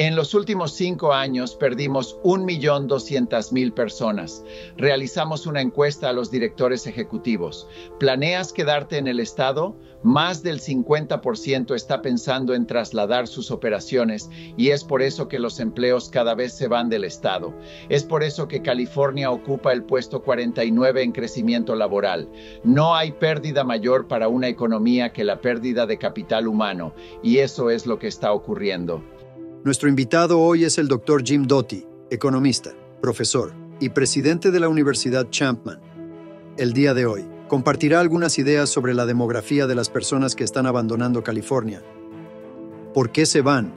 En los últimos cinco años perdimos 1.200.000 personas. Realizamos una encuesta a los directores ejecutivos. ¿Planeas quedarte en el Estado? Más del 50% está pensando en trasladar sus operaciones y es por eso que los empleos cada vez se van del Estado. Es por eso que California ocupa el puesto 49 en crecimiento laboral. No hay pérdida mayor para una economía que la pérdida de capital humano y eso es lo que está ocurriendo. Nuestro invitado hoy es el doctor Jim Doty, economista, profesor y presidente de la Universidad Champman. El día de hoy compartirá algunas ideas sobre la demografía de las personas que están abandonando California, por qué se van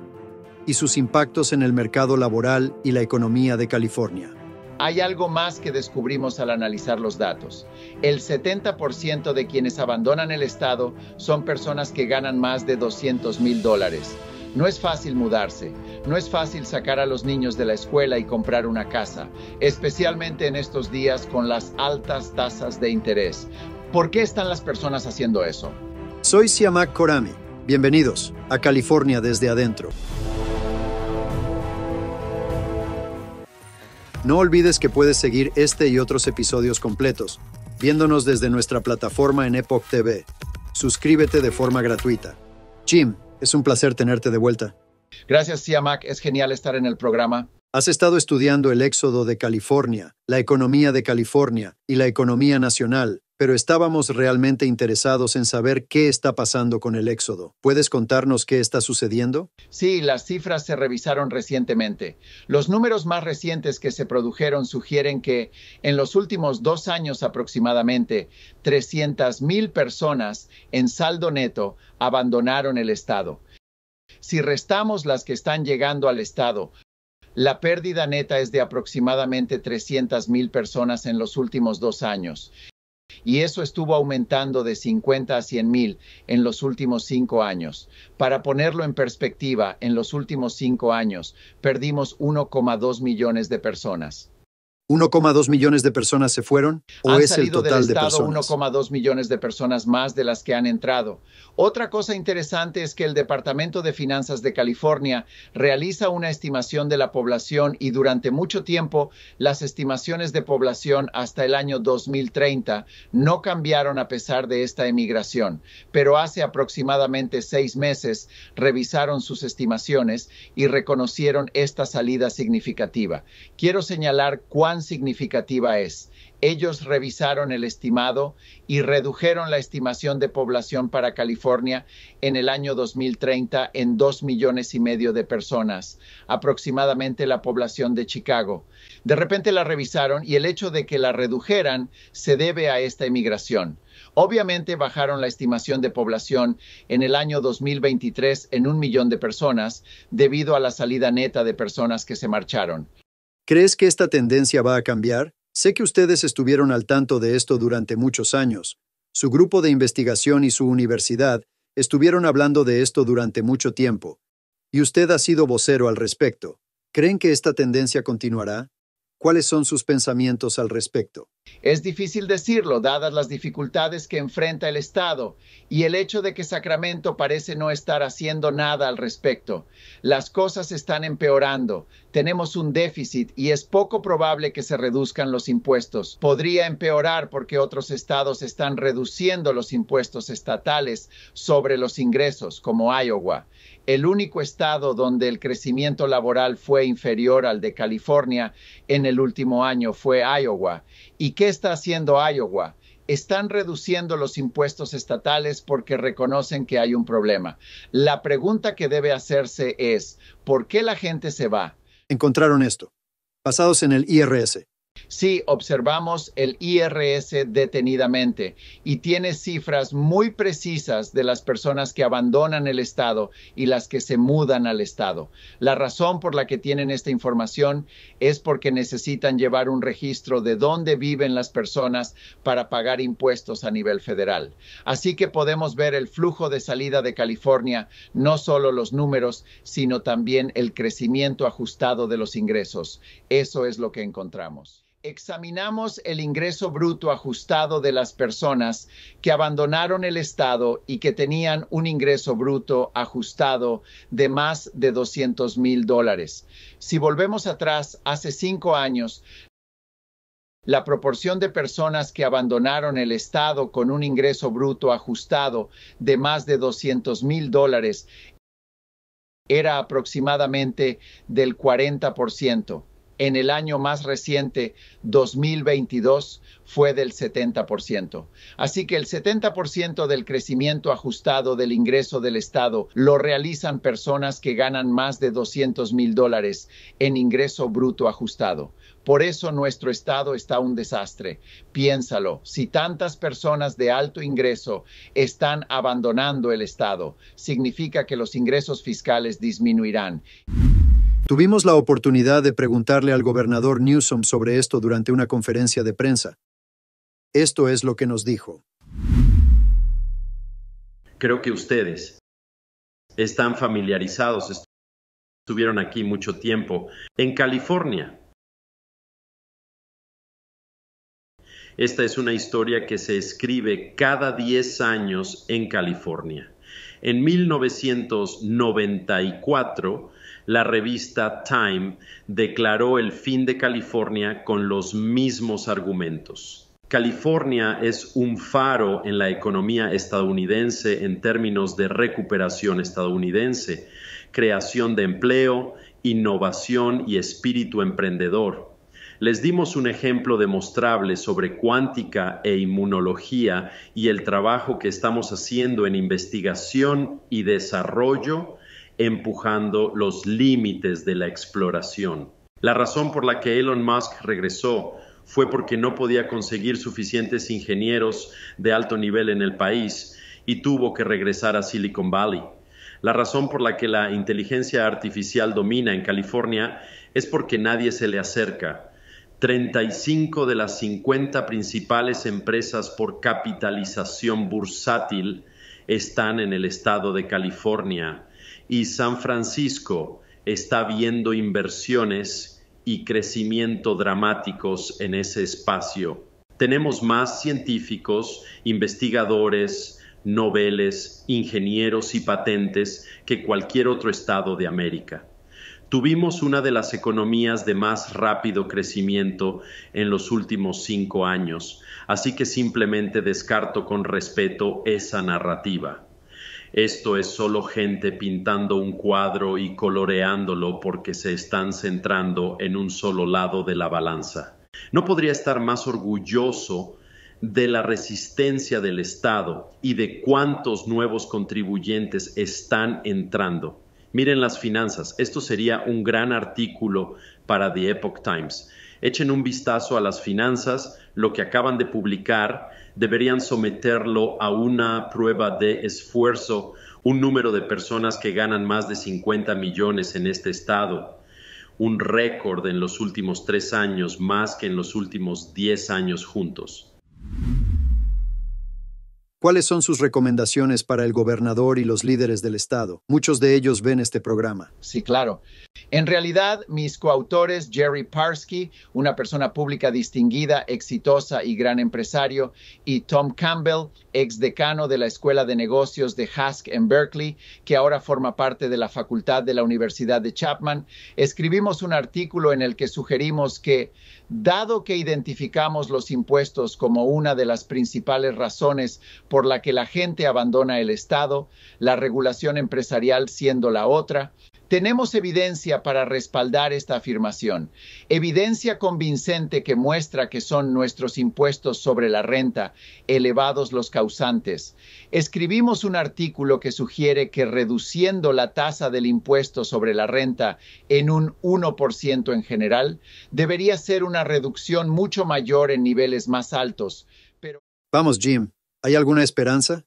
y sus impactos en el mercado laboral y la economía de California hay algo más que descubrimos al analizar los datos. El 70% de quienes abandonan el Estado son personas que ganan más de 200 mil dólares. No es fácil mudarse, no es fácil sacar a los niños de la escuela y comprar una casa, especialmente en estos días con las altas tasas de interés. ¿Por qué están las personas haciendo eso? Soy Siamak Korami. Bienvenidos a California desde adentro. No olvides que puedes seguir este y otros episodios completos viéndonos desde nuestra plataforma en Epoch TV. Suscríbete de forma gratuita. Jim, es un placer tenerte de vuelta. Gracias, Mac. Es genial estar en el programa. Has estado estudiando el éxodo de California, la economía de California y la economía nacional, pero estábamos realmente interesados en saber qué está pasando con el éxodo. ¿Puedes contarnos qué está sucediendo? Sí, las cifras se revisaron recientemente. Los números más recientes que se produjeron sugieren que en los últimos dos años aproximadamente, 300.000 personas en saldo neto abandonaron el Estado. Si restamos las que están llegando al Estado, la pérdida neta es de aproximadamente 300.000 personas en los últimos dos años y eso estuvo aumentando de 50 a 100 mil en los últimos cinco años. Para ponerlo en perspectiva, en los últimos cinco años perdimos 1,2 millones de personas. 1,2 millones de personas se fueron o es el total del estado de 1,2 millones de personas más de las que han entrado. Otra cosa interesante es que el Departamento de Finanzas de California realiza una estimación de la población y durante mucho tiempo las estimaciones de población hasta el año 2030 no cambiaron a pesar de esta emigración, pero hace aproximadamente seis meses revisaron sus estimaciones y reconocieron esta salida significativa. Quiero señalar cuán significativa es. Ellos revisaron el estimado y redujeron la estimación de población para California en el año 2030 en dos millones y medio de personas, aproximadamente la población de Chicago. De repente la revisaron y el hecho de que la redujeran se debe a esta emigración. Obviamente bajaron la estimación de población en el año 2023 en un millón de personas debido a la salida neta de personas que se marcharon. ¿Crees que esta tendencia va a cambiar? Sé que ustedes estuvieron al tanto de esto durante muchos años. Su grupo de investigación y su universidad estuvieron hablando de esto durante mucho tiempo. Y usted ha sido vocero al respecto. ¿Creen que esta tendencia continuará? ¿Cuáles son sus pensamientos al respecto? Es difícil decirlo, dadas las dificultades que enfrenta el Estado y el hecho de que Sacramento parece no estar haciendo nada al respecto. Las cosas están empeorando, tenemos un déficit y es poco probable que se reduzcan los impuestos. Podría empeorar porque otros estados están reduciendo los impuestos estatales sobre los ingresos, como Iowa. El único estado donde el crecimiento laboral fue inferior al de California en el último año fue Iowa ¿Y qué está haciendo Iowa? Están reduciendo los impuestos estatales porque reconocen que hay un problema. La pregunta que debe hacerse es, ¿por qué la gente se va? Encontraron esto. Basados en el IRS, Sí, observamos el IRS detenidamente y tiene cifras muy precisas de las personas que abandonan el Estado y las que se mudan al Estado. La razón por la que tienen esta información es porque necesitan llevar un registro de dónde viven las personas para pagar impuestos a nivel federal. Así que podemos ver el flujo de salida de California, no solo los números, sino también el crecimiento ajustado de los ingresos. Eso es lo que encontramos examinamos el ingreso bruto ajustado de las personas que abandonaron el Estado y que tenían un ingreso bruto ajustado de más de 200 mil dólares. Si volvemos atrás, hace cinco años, la proporción de personas que abandonaron el Estado con un ingreso bruto ajustado de más de 200 mil dólares era aproximadamente del 40% en el año más reciente, 2022, fue del 70%. Así que el 70% del crecimiento ajustado del ingreso del Estado lo realizan personas que ganan más de 200 mil dólares en ingreso bruto ajustado. Por eso nuestro Estado está un desastre. Piénsalo, si tantas personas de alto ingreso están abandonando el Estado, significa que los ingresos fiscales disminuirán. Tuvimos la oportunidad de preguntarle al gobernador Newsom sobre esto durante una conferencia de prensa. Esto es lo que nos dijo. Creo que ustedes están familiarizados, estuvieron aquí mucho tiempo, en California. Esta es una historia que se escribe cada 10 años en California. En 1994, la revista Time declaró el fin de California con los mismos argumentos. California es un faro en la economía estadounidense en términos de recuperación estadounidense, creación de empleo, innovación y espíritu emprendedor. Les dimos un ejemplo demostrable sobre cuántica e inmunología y el trabajo que estamos haciendo en investigación y desarrollo empujando los límites de la exploración. La razón por la que Elon Musk regresó fue porque no podía conseguir suficientes ingenieros de alto nivel en el país y tuvo que regresar a Silicon Valley. La razón por la que la inteligencia artificial domina en California es porque nadie se le acerca. 35 de las 50 principales empresas por capitalización bursátil están en el estado de California y San Francisco está viendo inversiones y crecimiento dramáticos en ese espacio. Tenemos más científicos, investigadores, noveles, ingenieros y patentes que cualquier otro estado de América. Tuvimos una de las economías de más rápido crecimiento en los últimos cinco años, así que simplemente descarto con respeto esa narrativa esto es solo gente pintando un cuadro y coloreándolo porque se están centrando en un solo lado de la balanza. No podría estar más orgulloso de la resistencia del Estado y de cuántos nuevos contribuyentes están entrando. Miren las finanzas, esto sería un gran artículo para The Epoch Times. Echen un vistazo a las finanzas, lo que acaban de publicar, deberían someterlo a una prueba de esfuerzo, un número de personas que ganan más de 50 millones en este estado, un récord en los últimos tres años, más que en los últimos diez años juntos. ¿Cuáles son sus recomendaciones para el gobernador y los líderes del Estado? Muchos de ellos ven este programa. Sí, claro. En realidad, mis coautores, Jerry Parsky, una persona pública distinguida, exitosa y gran empresario, y Tom Campbell, ex decano de la Escuela de Negocios de Hask en Berkeley, que ahora forma parte de la facultad de la Universidad de Chapman, escribimos un artículo en el que sugerimos que, dado que identificamos los impuestos como una de las principales razones por la que la gente abandona el Estado, la regulación empresarial siendo la otra, tenemos evidencia para respaldar esta afirmación, evidencia convincente que muestra que son nuestros impuestos sobre la renta elevados los causantes. Escribimos un artículo que sugiere que reduciendo la tasa del impuesto sobre la renta en un 1% en general, debería ser una reducción mucho mayor en niveles más altos. Pero... Vamos, Jim. ¿Hay alguna esperanza?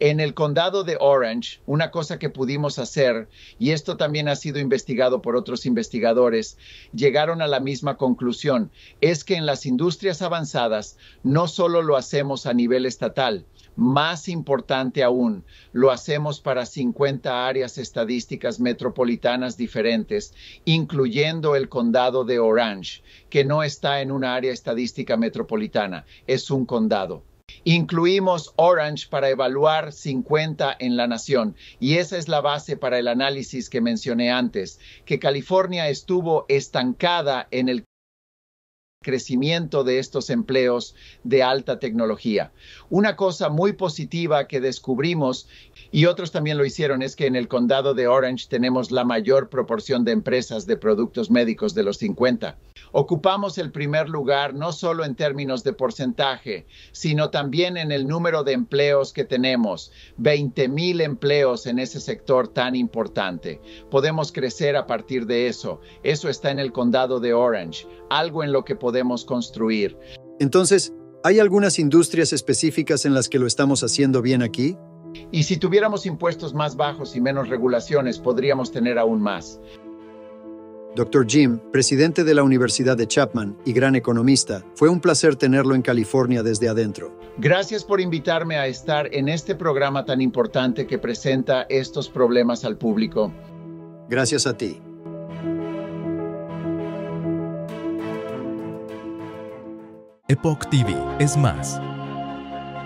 En el condado de Orange, una cosa que pudimos hacer, y esto también ha sido investigado por otros investigadores, llegaron a la misma conclusión, es que en las industrias avanzadas no solo lo hacemos a nivel estatal, más importante aún, lo hacemos para 50 áreas estadísticas metropolitanas diferentes, incluyendo el condado de Orange, que no está en una área estadística metropolitana, es un condado. Incluimos Orange para evaluar 50 en la nación y esa es la base para el análisis que mencioné antes, que California estuvo estancada en el crecimiento de estos empleos de alta tecnología. Una cosa muy positiva que descubrimos, y otros también lo hicieron, es que en el condado de Orange tenemos la mayor proporción de empresas de productos médicos de los 50. Ocupamos el primer lugar no solo en términos de porcentaje, sino también en el número de empleos que tenemos, 20.000 mil empleos en ese sector tan importante. Podemos crecer a partir de eso. Eso está en el condado de Orange, algo en lo que podemos construir. Entonces, ¿hay algunas industrias específicas en las que lo estamos haciendo bien aquí? Y si tuviéramos impuestos más bajos y menos regulaciones, podríamos tener aún más. Dr. Jim, presidente de la Universidad de Chapman y gran economista, fue un placer tenerlo en California desde adentro. Gracias por invitarme a estar en este programa tan importante que presenta estos problemas al público. Gracias a ti. Epoch TV es más.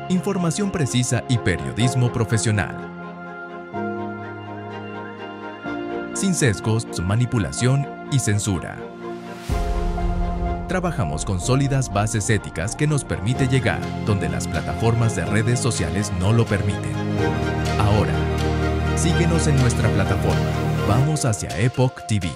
Información precisa y periodismo profesional. Sin sesgos, manipulación y censura. Trabajamos con sólidas bases éticas que nos permite llegar donde las plataformas de redes sociales no lo permiten. Ahora, síguenos en nuestra plataforma. Vamos hacia Epoch TV.